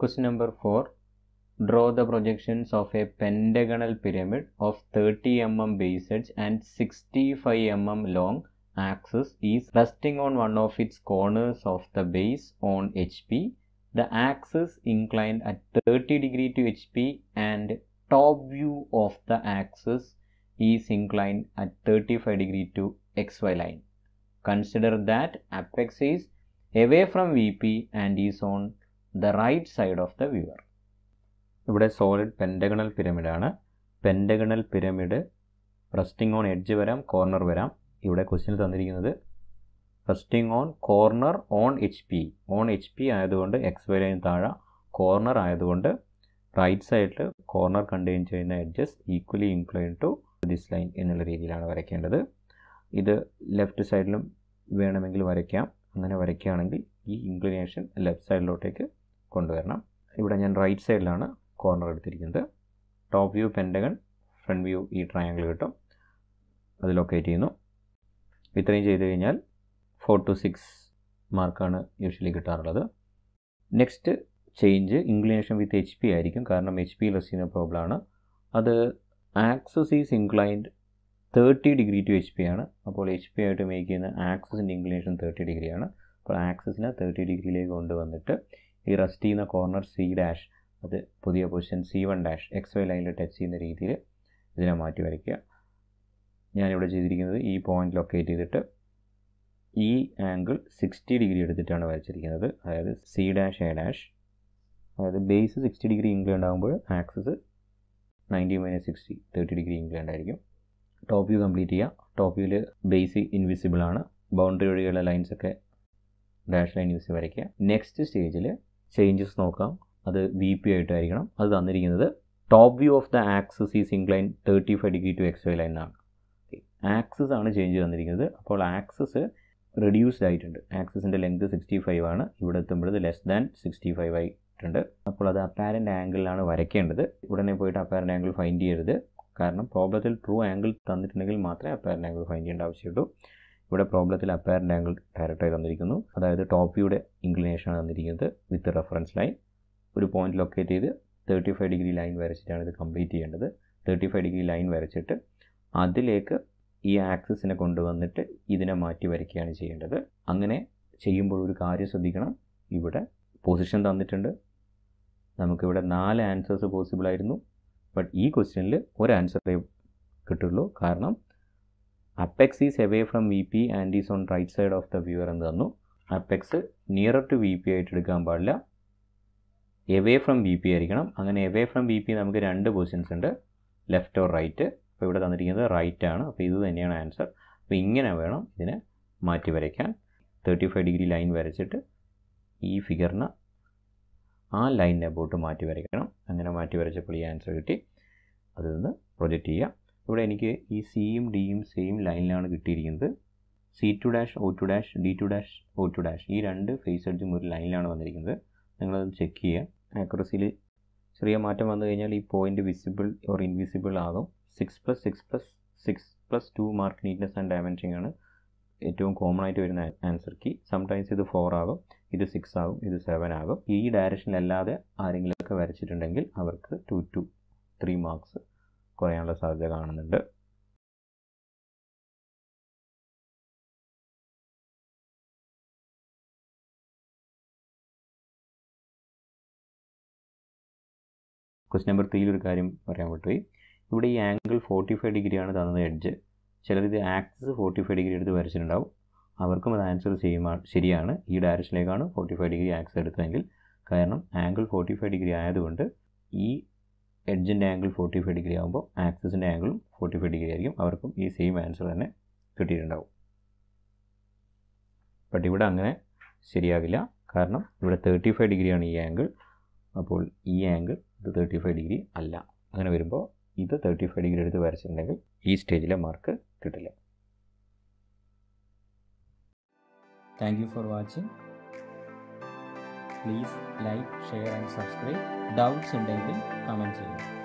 Question number 4. Draw the projections of a pentagonal pyramid of 30 mm base edge and 65 mm long axis is resting on one of its corners of the base on HP. The axis inclined at 30 degree to HP and top view of the axis is inclined at 35 degree to XY line. Consider that apex is away from VP and is on the right side of the viewer ഇവിടെ solid pentagonal പിരമിഡാണ് pentagonal pyramid resting on edge വരാം corner വരാം ഇവിടെ question തന്നിരിക്കുന്നത് resting on corner on H P on H P ആയതുകൊണ്ട് X വരെയും താഴെ corner ആയതുകൊണ്ട് റൈറ്റ് സൈഡിൽ കോർണർ കണ്ടെയ്ൻ ചെയ്യുന്ന edges equally incline to this line എന്നുള്ള രീതിയിലാണ് വരയ്ക്കേണ്ടത് ഇത് ലെഫ്റ്റ് സൈഡിലും വേണമെങ്കിൽ വരയ്ക്കാം അങ്ങനെ വരയ്ക്കുകയാണെങ്കിൽ ഈ ഇൻക്ലിനേഷൻ ലെഫ്റ്റ് സൈഡിലോട്ടേക്ക് കൊണ്ടുവരണം ഇവിടെ ഞാൻ റൈറ്റ് സൈഡിലാണ് കോർണർ എടുത്തിരിക്കുന്നത് top view pentagon front view ഈ ട്രയാങ്കിൾ കിട്ടും അത് ലൊക്കേറ്റ് ചെയ്യുന്നു ഇത്രയും ചെയ്ത് കഴിഞ്ഞാൽ ഫോർ ടു സിക്സ് മാർക്കാണ് യൂഷ്വലി കിട്ടാറുള്ളത് next change inclination with H P ആയിരിക്കും കാരണം എച്ച് പി ലെസ് ചെയ്യുന്ന പ്രോബ്ലമാണ് അത് axis is inclined thirty degree to H P ആണ് അപ്പോൾ എച്ച് പി ആയിട്ട് മേക്ക് ചെയ്യുന്ന ആക്സസിൻ്റെ ഇൻക്ലിനേഷൻ തേർട്ടി ഡിഗ്രിയാണ് അപ്പോൾ ആക്സസിനെ തേർട്ടി ഡിഗ്രിയിലേക്ക് കൊണ്ടുവന്നിട്ട് ഈ റെസ്റ്റ് ചെയ്യുന്ന കോർണർ സി ഡാഷ് അത് പുതിയ position C one dash X Y ലൈനിൽ ടച്ച് ചെയ്യുന്ന രീതിയിൽ ഇതിനെ മാറ്റി വരയ്ക്കുക ഞാനിവിടെ ചെയ്തിരിക്കുന്നത് ഈ പോയിന്റ് ലൊക്കേറ്റ് ചെയ്തിട്ട് ഈ ആംഗിൾ സിക്സ്റ്റി ഡിഗ്രി എടുത്തിട്ടാണ് വരച്ചിരിക്കുന്നത് അതായത് സി ഡാഷ് എ ഡാഷ് അതായത് ബേസ് സിക്സ്റ്റി ഡിഗ്രി ഇൻക്ലൈൻഡ് ആകുമ്പോൾ axis ninety minus sixty thirty degree inclined ആയിരിക്കും ടോപ്പ് വ്യൂ കംപ്ലീറ്റ് ചെയ്യുക ടോപ്പ് വ്യൂവിൽ ബേസ് ഇൻവിസിബിൾ ആണ് ബൗണ്ടറി വഴിയുള്ള ലൈൻസൊക്കെ ഡാഷ് ലൈൻ യൂസ് വരയ്ക്കുക നെക്സ്റ്റ് സ്റ്റേജിൽ ചേഞ്ചസ് നോക്കാം അത് വി പി ആയിട്ടായിരിക്കണം അത് തന്നിരിക്കുന്നത് top view of the axis is incline thirty five degree to X Y line ആണ് ആക്സസ് ആണ് ചേഞ്ച് തന്നിരിക്കുന്നത് അപ്പോൾ ആക്സസ് റെഡ്യൂസ്ഡ് ആയിട്ടുണ്ട് ആക്സസിൻ്റെ ലെങ്ത് സിക്സ്റ്റി ഫൈവ് ആണ് ഇവിടെ എത്തുമ്പോഴത് ലെസ് ദാൻ സിക്സ്റ്റി ഫൈവ് ആയിട്ടുണ്ട് അപ്പോൾ അത് അപ്പാരൻ്റ് ആംഗിളിലാണ് വരയ്ക്കേണ്ടത് ഉടനെ പോയിട്ട് അപ്പാരൻ്റ് ആംഗിൾ ഫൈൻഡ് ചെയ്യരുത് കാരണം പ്രോബ്ലത്തിൽ ട്രൂ ആംഗിൾ തന്നിട്ടുണ്ടെങ്കിൽ മാത്രമേ അപ്പാരൻ്റ് ആംഗിൾ ഫൈൻഡ് ചെയ്യേണ്ട ആവശ്യമുള്ളൂ ഇവിടെ പ്രോബ്ലത്തിൽ അപ്പാരൻ്റ് ആംഗിൾ ഡയറക്റ്റായി തന്നിരിക്കുന്നു അതായത് ടോപ്പ് വ്യൂയുടെ ഇൻക്ലിനേഷനാണ് തന്നിരിക്കുന്നത് വിത്ത് റെഫറൻസ് ലൈൻ ഒരു പോയിന്റ് ലൊക്കേറ്റ് ചെയ്ത് തേർട്ടി ഫൈവ് ഡിഗ്രി ലൈൻ വരച്ചിട്ടാണ് ഇത് കംപ്ലീറ്റ് ചെയ്യേണ്ടത് തേർട്ടി ഫൈവ് ഡിഗ്രി ലൈൻ വരച്ചിട്ട് അതിലേക്ക് ഈ ആക്സിസിനെ കൊണ്ടുവന്നിട്ട് ഇതിനെ മാറ്റി വരയ്ക്കുകയാണ് ചെയ്യേണ്ടത് അങ്ങനെ ചെയ്യുമ്പോൾ ഒരു കാര്യം ശ്രദ്ധിക്കണം ഇവിടെ പൊസിഷൻ തന്നിട്ടുണ്ട് നമുക്കിവിടെ നാല് ആൻസേഴ്സ് പോസിബിൾ ആയിരുന്നു ബട്ട് ഈ ക്വസ്റ്റ്യനിൽ ഒരു ആൻസറേ കിട്ടുള്ളൂ കാരണം apex is away from V P and is on right side of the viewer എന്ന് തന്നു apex nearer to V P ആയിട്ട് എടുക്കാൻ പാടില്ല എവേ ഫ്രം വി പി ആയിരിക്കണം അങ്ങനെ എവേ ഫ്രം വി പി നമുക്ക് രണ്ട് പൊസിഷൻസ് ഉണ്ട് ലെഫ്റ്റ് ഓർ റൈറ്റ് അപ്പോൾ ഇവിടെ തന്നിരിക്കുന്നത് റൈറ്റ് ആണ് അപ്പോൾ ഇത് തന്നെയാണ് ആൻസർ അപ്പോൾ ഇങ്ങനെ വേണം ഇതിനെ മാറ്റി വരയ്ക്കാൻ തേർട്ടി ഫൈവ് ഡിഗ്രി ലൈൻ വരച്ചിട്ട് ഈ ഫിഗറിന് ആ ലൈനിനെ ബോട്ട് മാറ്റി വരയ്ക്കണം അങ്ങനെ മാറ്റി വരച്ചപ്പോൾ ഈ ആൻസർ കിട്ടി അതിൽ നിന്ന് പ്രൊജക്റ്റ് ചെയ്യാം ഇവിടെ എനിക്ക് ഈ സിയും ഡിയും സെയിം ലൈനിലാണ് കിട്ടിയിരിക്കുന്നത് C two dash O two dash D two dash O two dash ഈ രണ്ട് ഫേസ് എഡ്ജും ഒരു ലൈനിലാണ് വന്നിരിക്കുന്നത് നിങ്ങളത് ചെക്ക് ചെയ്യുക ആക്യുറസിയിൽ ചെറിയ മാറ്റം വന്നു കഴിഞ്ഞാൽ ഈ പോയിൻ്റ് വിസിബിൾ ഓർ ഇൻവിസിബിൾ ആകും six plus six plus six plus two mark neatness and dimensioning ആണ് ഏറ്റവും കോമൺ ആയിട്ട് വരുന്ന ആൻസർ കീ സംടൈംസ് ഇത് ഫോർ ആകും ഇത് സിക്സ് ആകും ഇത് സെവൻ ആകും ഈ ഡയറക്ഷനിലല്ലാതെ ആരെങ്കിലുമൊക്കെ വരച്ചിട്ടുണ്ടെങ്കിൽ അവർക്ക് ടു ടു ത്രീ മാർക്സ് കുറയാനുള്ള സാധ്യത കാണുന്നുണ്ട് ക്വസ്റ്റ് നമ്പർ ത്രീയിൽ ഒരു കാര്യം പറയാൻ പറ്റുമോ ഇവിടെ ഈ ആംഗിൾ ഫോർട്ടി ഫൈവ് ഡിഗ്രിയാണ് തന്നത് എഡ്ജ് ചിലർ ഇത് ആക്സസ് ഫോർട്ടി ഫൈവ് ഡിഗ്രി എടുത്ത് വരച്ചിട്ടുണ്ടാവും അവർക്കും അത് ആൻസർ ചെയ്യുമാ ശരിയാണ് ഈ ഡയറക്ഷനിലേക്കാണ് ഫോർട്ടി ഫൈവ് ഡിഗ്രി ആക്സ് എടുത്തതെങ്കിൽ കാരണം ആംഗിൾ ഫോർട്ടി ഫൈവ് ഡിഗ്രി ആയതുകൊണ്ട് ഈ എഡ്ജിൻ്റെ ആംഗിൾ ഫോർട്ടി ഫൈവ് ഡിഗ്രി ആകുമ്പോൾ ആക്സിസിൻ്റെ ആംഗിളും ഫോർട്ടി ഫൈവ് ഡിഗ്രി ആയിരിക്കും അവർക്കും ഈ സെയിം ആൻസർ തന്നെ കിട്ടിയിട്ടുണ്ടാവും ബട്ട് ഇവിടെ അങ്ങനെ ശരിയാകില്ല കാരണം ഇവിടെ തേർട്ടി ഫൈവ് ഡിഗ്രിയാണ് ഈ ആംഗിൾ അപ്പോൾ ഈ ആംഗിൾ ഇത് തേർട്ടി ഫൈവ് ഡിഗ്രി അല്ല അങ്ങനെ വരുമ്പോൾ ഇത് തേർട്ടി ഫൈവ് ഡിഗ്രി എടുത്ത് വരച്ചിട്ടുണ്ടെങ്കിൽ ഈ സ്റ്റേജിലെ മാർക്ക് കിട്ടില്ല thank you for watching please like share and subscribe doubts undengil comment below.